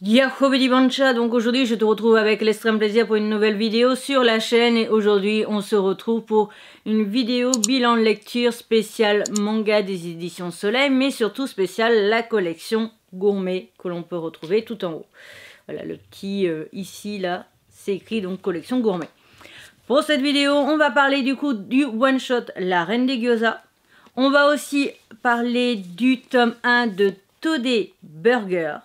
Yahoo Bancha, donc aujourd'hui je te retrouve avec l'extrême plaisir pour une nouvelle vidéo sur la chaîne et aujourd'hui on se retrouve pour une vidéo bilan lecture spéciale manga des éditions Soleil mais surtout spécial la collection gourmet que l'on peut retrouver tout en haut. Voilà le petit euh, ici là, c'est écrit donc collection gourmet. Pour cette vidéo on va parler du coup du one shot La Reine des Gyoza. On va aussi parler du tome 1 de Todé Burger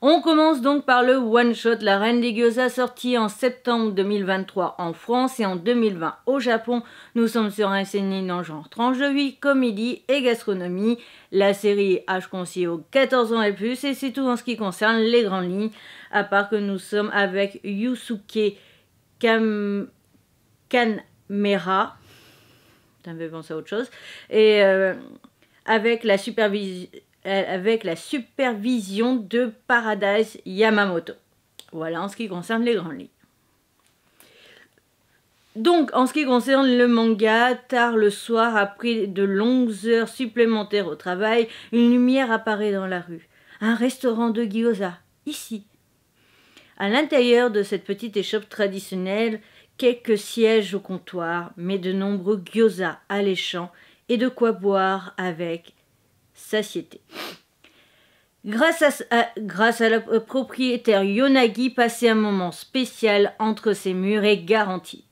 on commence donc par le One Shot, la Reine des Gyoza, sorti en septembre 2023 en France et en 2020 au Japon. Nous sommes sur un scénario en genre tranche de vie, comédie et gastronomie. La série H conseillée aux 14 ans et plus et c'est tout en ce qui concerne les grandes lignes, à part que nous sommes avec Yusuke Kam... Kanmera. Ça penser à autre chose. Et euh, avec la supervision euh, avec la supervision de Paradise Yamamoto. Voilà en ce qui concerne les grands lits. Donc, en ce qui concerne le manga, tard le soir, après de longues heures supplémentaires au travail, une lumière apparaît dans la rue. Un restaurant de gyoza, ici. À l'intérieur de cette petite échoppe traditionnelle, quelques sièges au comptoir, mais de nombreux gyoza alléchants et de quoi boire avec satiété. Grâce à, grâce à la euh, propriétaire Yonagi, passer un moment spécial entre ses murs est garanti.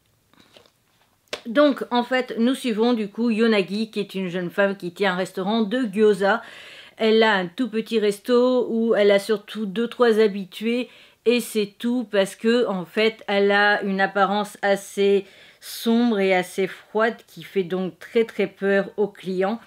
Donc, en fait, nous suivons du coup Yonagi, qui est une jeune femme qui tient un restaurant de gyoza. Elle a un tout petit resto où elle a surtout deux trois habitués et c'est tout parce que en fait, elle a une apparence assez sombre et assez froide qui fait donc très très peur aux clients.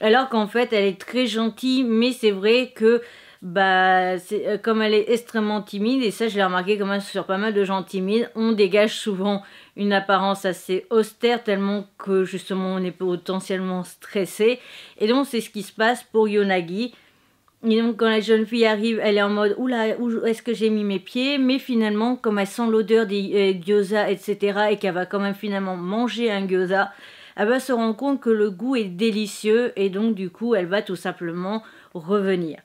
Alors qu'en fait, elle est très gentille, mais c'est vrai que bah, euh, comme elle est extrêmement timide, et ça je l'ai remarqué quand même sur pas mal de gens timides, on dégage souvent une apparence assez austère, tellement que justement on est potentiellement stressé. Et donc c'est ce qui se passe pour Yonagi. Et donc quand la jeune fille arrive, elle est en mode oula, où est-ce que j'ai mis mes pieds Mais finalement, comme elle sent l'odeur des euh, gyoza, etc., et qu'elle va quand même finalement manger un gyoza, elle va se rendre compte que le goût est délicieux et donc du coup elle va tout simplement revenir.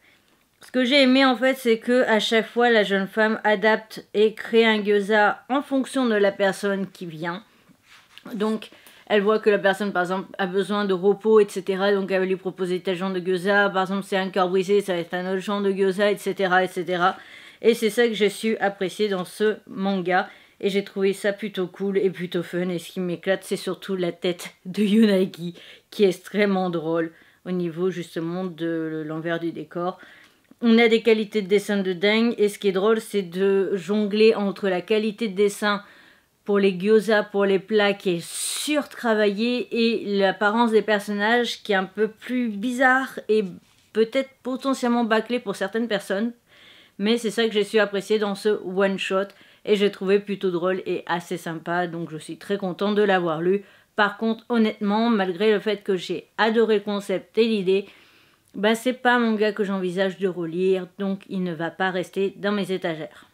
Ce que j'ai aimé en fait, c'est que à chaque fois la jeune femme adapte et crée un gyoza en fonction de la personne qui vient. Donc elle voit que la personne par exemple a besoin de repos, etc. Donc elle va lui proposer tel genre de gyoza. Par exemple, c'est un cœur brisé, ça va être un autre genre de gyoza, etc., etc. Et c'est ça que j'ai su apprécier dans ce manga et j'ai trouvé ça plutôt cool et plutôt fun et ce qui m'éclate c'est surtout la tête de Yunagi qui est extrêmement drôle au niveau justement de l'envers du décor. On a des qualités de dessin de dingue et ce qui est drôle c'est de jongler entre la qualité de dessin pour les gyoza, pour les plats qui est travaillée et l'apparence des personnages qui est un peu plus bizarre et peut-être potentiellement bâclée pour certaines personnes. Mais c'est ça que j'ai su apprécier dans ce one-shot et j'ai trouvé plutôt drôle et assez sympa, donc je suis très contente de l'avoir lu. Par contre, honnêtement, malgré le fait que j'ai adoré le concept et l'idée, bah c'est pas mon gars que j'envisage de relire, donc il ne va pas rester dans mes étagères.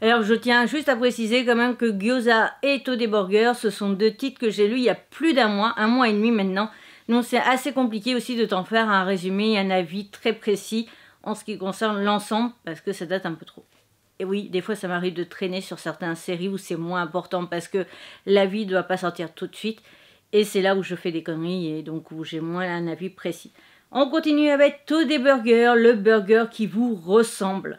Alors je tiens juste à préciser quand même que Gyoza et Todeborger, ce sont deux titres que j'ai lus il y a plus d'un mois, un mois et demi maintenant, donc c'est assez compliqué aussi de t'en faire un résumé et un avis très précis en ce qui concerne l'ensemble, parce que ça date un peu trop oui, des fois, ça m'arrive de traîner sur certaines séries où c'est moins important parce que la vie ne doit pas sortir tout de suite. Et c'est là où je fais des conneries et donc où j'ai moins un avis précis. On continue avec des burgers, le burger qui vous ressemble.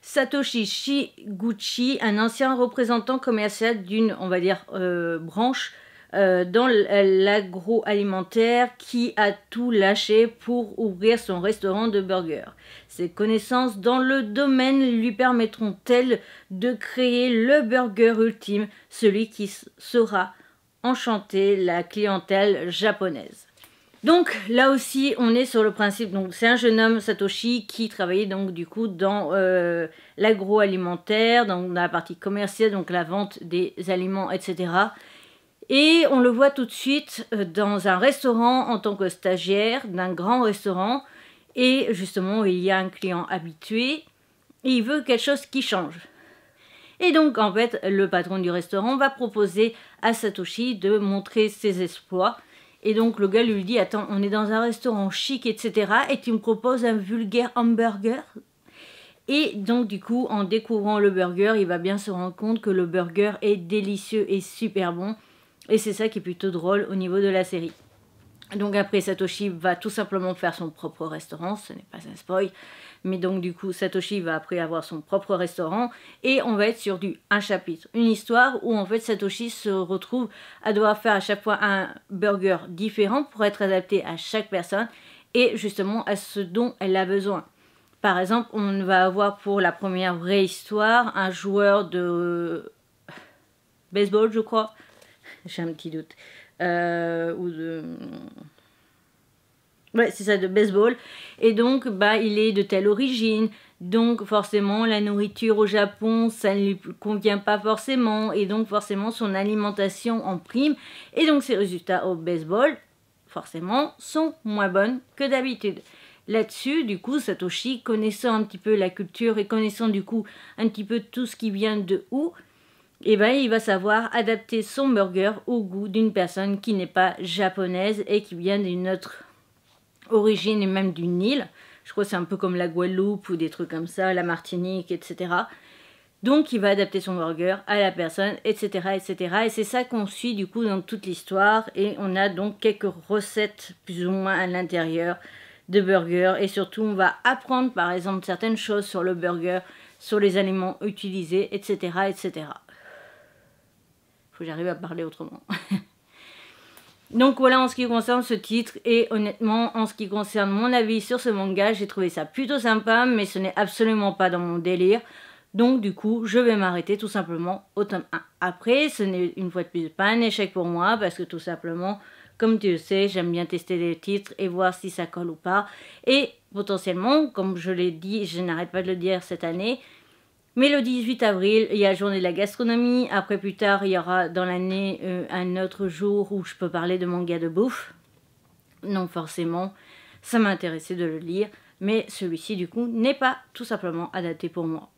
Satoshi Shiguchi, un ancien représentant commercial d'une, on va dire, euh, branche euh, dans l'agroalimentaire qui a tout lâché pour ouvrir son restaurant de burgers. Ses connaissances dans le domaine lui permettront-elles de créer le burger ultime, celui qui sera enchanté la clientèle japonaise. Donc là aussi, on est sur le principe. Donc c'est un jeune homme Satoshi qui travaillait donc du coup dans euh, l'agroalimentaire, dans la partie commerciale, donc la vente des aliments, etc. Et on le voit tout de suite euh, dans un restaurant en tant que stagiaire d'un grand restaurant. Et justement, il y a un client habitué et il veut quelque chose qui change. Et donc, en fait, le patron du restaurant va proposer à Satoshi de montrer ses espoirs Et donc, le gars lui dit Attends, on est dans un restaurant chic, etc. Et tu me proposes un vulgaire hamburger et donc du coup, en découvrant le burger, il va bien se rendre compte que le burger est délicieux et super bon. Et c'est ça qui est plutôt drôle au niveau de la série. Donc après, Satoshi va tout simplement faire son propre restaurant, ce n'est pas un spoil, mais donc du coup, Satoshi va après avoir son propre restaurant et on va être sur du un chapitre, une histoire où en fait Satoshi se retrouve à devoir faire à chaque fois un burger différent pour être adapté à chaque personne et justement à ce dont elle a besoin. Par exemple, on va avoir pour la première vraie histoire un joueur de baseball, je crois, j'ai un petit doute. Euh, ou de... Ouais, c'est ça, de baseball. Et donc, bah, il est de telle origine. Donc, forcément, la nourriture au Japon, ça ne lui convient pas forcément. Et donc, forcément, son alimentation en prime. Et donc, ses résultats au baseball, forcément, sont moins bonnes que d'habitude. Là-dessus, du coup, Satoshi, connaissant un petit peu la culture et connaissant du coup un petit peu tout ce qui vient de où, et eh ben, il va savoir adapter son burger au goût d'une personne qui n'est pas japonaise et qui vient d'une autre origine et même d'une île. Je crois que c'est un peu comme la Guadeloupe ou des trucs comme ça, la Martinique, etc. Donc il va adapter son burger à la personne, etc. etc. Et c'est ça qu'on suit du coup dans toute l'histoire. Et on a donc quelques recettes plus ou moins à l'intérieur de burgers. Et surtout on va apprendre par exemple certaines choses sur le burger, sur les aliments utilisés, etc. etc faut que j'arrive à parler autrement. Donc voilà en ce qui concerne ce titre et honnêtement en ce qui concerne mon avis sur ce manga, j'ai trouvé ça plutôt sympa mais ce n'est absolument pas dans mon délire. Donc du coup, je vais m'arrêter tout simplement au tome 1. Après, ce n'est une fois de plus pas un échec pour moi parce que tout simplement, comme tu le sais, j'aime bien tester les titres et voir si ça colle ou pas. Et potentiellement, comme je l'ai dit, je n'arrête pas de le dire cette année, mais le 18 avril, il y a journée de la gastronomie. Après, plus tard, il y aura dans l'année euh, un autre jour où je peux parler de manga de bouffe. Non, forcément, ça m'intéressait de le lire. Mais celui-ci, du coup, n'est pas tout simplement adapté pour moi.